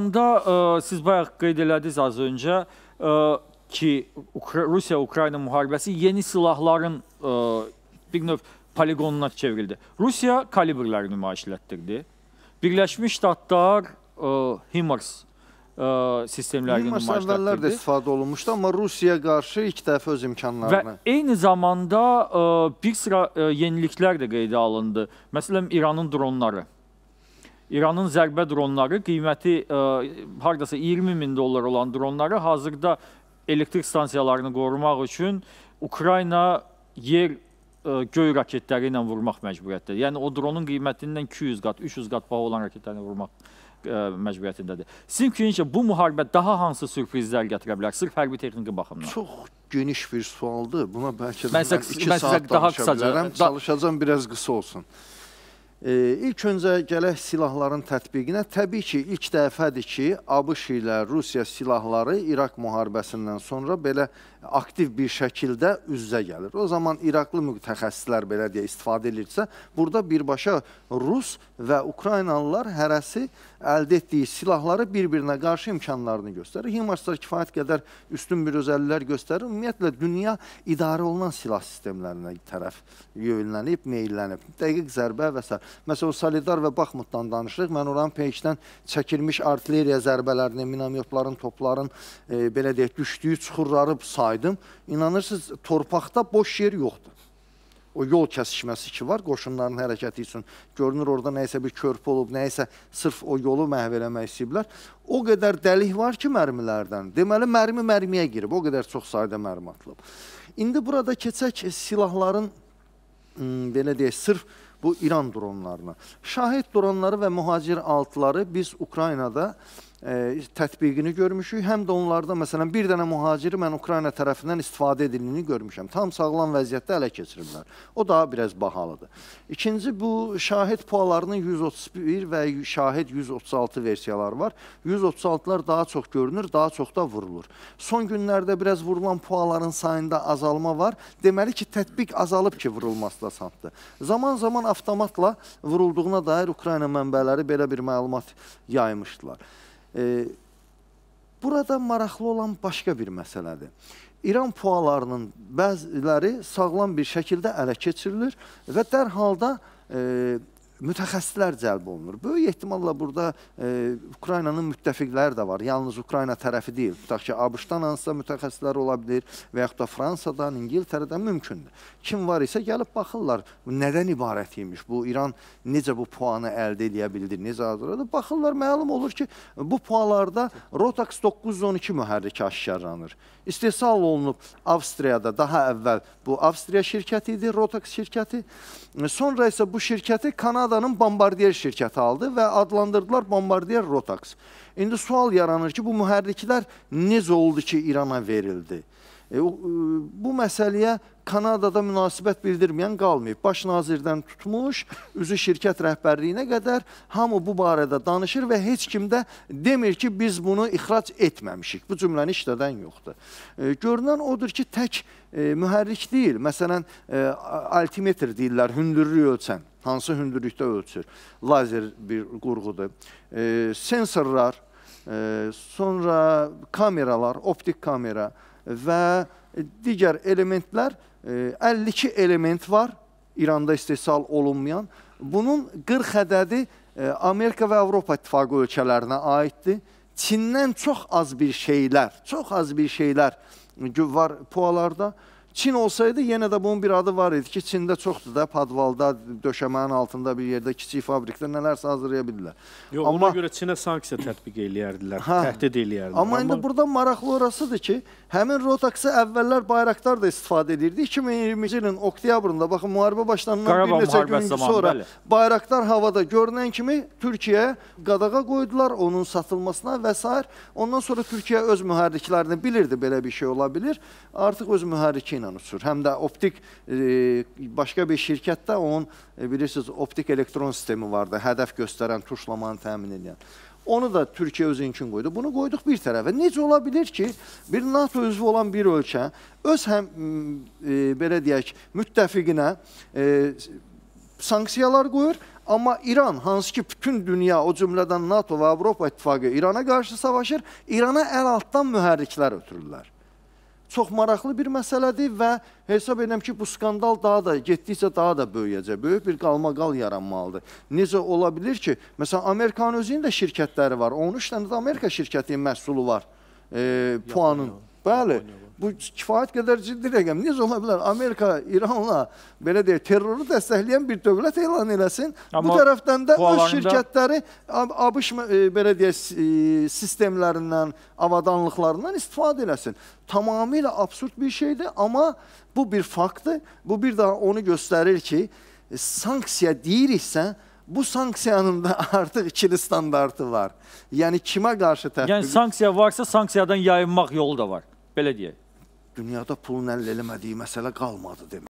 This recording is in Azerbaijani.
Anda ə, e, siz bayaq qeyd elədiniz az öncə ə, e, ki, Rusiya-Ukrayna müharibəsi yeni silahların ə, e, bir növ poligonuna çevrildi. Rusiya kalibrləri nümayiş elətdirdi. Birləşmiş Ştatlar ə, HIMARS ə, sistemlərini nümayiş elətdirdi. HIMARS əvvəllər də istifadə olunmuşdu, amma Rusiyaya qarşı ilk dəfə öz imkanlarını. Və eyni zamanda ə, bir sıra ə, yeniliklər də qeydə alındı. Məsələn, İranın dronları. İranın zərbə dronları qiyməti ə, e, hardasa 20 min dollar olan dronları hazırda elektrik stansiyalarını qorumaq üçün Ukrayna yer ə, e, göy raketləri ilə vurmaq məcburiyyətdədir. Yəni o dronun qiymətindən 200 qat, 300 qat baha olan raketlərini vurmaq ə, e, məcburiyyətindədir. Sizin fikrincə bu müharibə daha hansı sürprizlər gətirə bilər? Sırf hərbi texniki baxımdan. Çox geniş bir sualdır. Buna bəlkə də mən 2 saat daha danışa qısaca, bilərəm. Da... Çalışacağam biraz qısa olsun. İlk öncə gələk silahların tətbiqinə. Təbii ki, ilk dəfədir ki, ABŞ ilə Rusiya silahları İraq müharibəsindən sonra belə tətbiq aktiv bir şəkildə üz-üzə gəlir. O zaman İraqlı mütəxəssislər belə deyə istifadə edirsə, burada birbaşa Rus və Ukraynalılar hərəsi əldə etdiyi silahları bir-birinə qarşı imkanlarını göstərir. HIMARS-lar kifayət qədər üstün bir özəlliklər göstərir. Ümumiyyətlə dünya idarə olunan silah sistemlərinə tərəf yönlənib, meyllənib. Dəqiq zərbə və s. Məsələn, o Solidar və Baxmutdan danışırıq. Mən oranın peykdən çəkilmiş artilleriya zərbələrini, minamyotların, topların e, belə deyək, düşdüyü çuxurları sayıram olsaydım, inanırsınız, torpaqda boş yer yoxdur. O yol kəsişməsi ki var qoşunların hərəkəti üçün. Görünür orada nə isə bir körpü olub, nə isə sırf o yolu məhv eləmək istəyiblər. O qədər dəlik var ki mərmilərdən. Deməli mərmi mərmiyə girib, o qədər çox sayda mərmi atılıb. İndi burada keçək silahların belə deyək, sırf bu İran dronlarına. Şahid dronları və mühacir altları biz Ukraynada e, tətbiqini görmüşük. Həm də onlarda məsələn bir dənə mühaciri mən Ukrayna tərəfindən istifadə edilini görmüşəm. Tam sağlam vəziyyətdə ələ keçiriblər. O daha biraz bahalıdır. İkinci bu şahid pualarının 131 və şahid 136 versiyaları var. 136-lar daha çox görünür, daha çox da vurulur. Son günlərdə biraz vurulan puaların sayında azalma var. Deməli ki, tətbiq azalıb ki, vurulması da çatdı. Zaman-zaman avtomatla vurulduğuna dair Ukrayna mənbələri belə bir məlumat yaymışdılar. E, burada maraqlı olan başqa bir məsələdir. İran pualarının bəziləri sağlam bir şəkildə ələ keçirilir və dərhal da e, mütəxəssislər cəlb olunur. Böyük ehtimalla burada e, Ukraynanın müttəfiqləri də var. Yalnız Ukrayna tərəfi deyil. Tutaq ki, ABŞ-dan hansısa mütəxəssislər ola bilər və yaxud da Fransadan, İngiltərədən mümkündür. Kim var isə gəlib baxırlar, nədən ibarət imiş bu İran necə bu puanı əldə edə bildi, necə azaladı. Baxırlar, məlum olur ki, bu puanlarda Rotax 912 mühərriki aşkarlanır. İstehsal olunub Avstriyada daha əvvəl bu Avstriya şirkəti idi, Rotax şirkəti. Sonra isə bu şirkəti Kanada Kanadanın Bombardier şirkəti aldı və adlandırdılar Bombardier Rotax. İndi sual yaranır ki, bu mühərriklər necə oldu ki, İrana verildi? E, o, e, bu məsələyə Kanadada münasibət bildirməyən qalmayıb. Baş nazirdən tutmuş, üzü şirkət rəhbərliyinə qədər hamı bu barədə danışır və heç kim də demir ki, biz bunu ixrac etməmişik. Bu cümləni işlədən yoxdur. E, görünən odur ki, tək e, mühərrik deyil. Məsələn, e, altimetr deyirlər, hündürlük ölçən. Hansı hündürlükdə ölçür? Lazer bir qurğudur. E, sensorlar, e, sonra kameralar, optik kamera, və digər elementlər, 52 e, element var İranda istehsal olunmayan. Bunun 40 ədədi e, Amerika və Avropa İttifaqı ölkələrinə aiddir. Çindən çox az bir şeylər, çox az bir şeylər var pualarda. Çin olsaydı yenə də bunun bir adı var idi ki, Çində çoxdur da, padvalda, döşəmənin altında bir yerdə kiçik fabrikdə nələrsə hazırlaya bilirlər. Yox, amma, ona görə Çinə sanksiya tətbiq eləyərdilər, hə, təhdid eləyərdilər. Amma, amma indi burada maraqlı orasıdır ki, həmin Rotax-ı əvvəllər Bayraktar da istifadə edirdi. 2020-ci ilin oktyabrında, baxın, müharibə başlanılan bir neçə gün sonra bəli. Bayraktar havada görünən kimi Türkiyəyə qadağa qoydular onun satılmasına və s. Ondan sonra Türkiyə öz mühərriklərini bilirdi, belə bir şey ola bilir. Artıq öz mühərrikini ilə uçur. Həm də optik e, başqa bir şirkətdə onun e, bilirsiniz optik elektron sistemi vardı. Hədəf göstərən, tuşlamanı təmin edən. Onu da Türkiyə öz inkin qoydu. Bunu qoyduq bir tərəfə. Necə ola bilər ki, bir NATO üzvü olan bir ölkə öz həm e, belə deyək, müttəfiqinə e, sanksiyalar qoyur, amma İran, hansı ki bütün dünya, o cümlədən NATO və Avropa İttifaqı İrana qarşı savaşır, İrana əl altdan mühərriklər ötürürlər çox maraqlı bir məsələdir və hesab edirəm ki, bu skandal daha da getdikcə daha da böyüyəcək. Böyük bir qalmaqal yaranmalıdır. Necə ola bilər ki, məsələn, Amerikanın özünün də şirkətləri var. 13 dənə də Amerika şirkətinin məhsulu var. E, puanın. Yox, yox. Bəli. Bu kifayət qədər ciddi rəqəm. Necə ola bilər Amerika İranla belə deyək terroru dəstəkləyən bir dövlət elan eləsin? Amma bu tərəfdən də bu öz alanda... şirkətləri ABŞ e, belə deyək e, sistemlərindən, avadanlıqlarından istifadə eləsin. Tamamilə absurd bir şeydir, amma bu bir faktdır. Bu bir daha onu göstərir ki, sanksiya deyiriksə, bu sanksiyanın da artıq ikili standartı var. Yəni kimə qarşı tətbiq? Yəni sanksiya varsa sanksiyadan yayınmaq yolu da var. Belə deyək. Dünyada pulun əlləmədiyi məsələ qalmadı demək.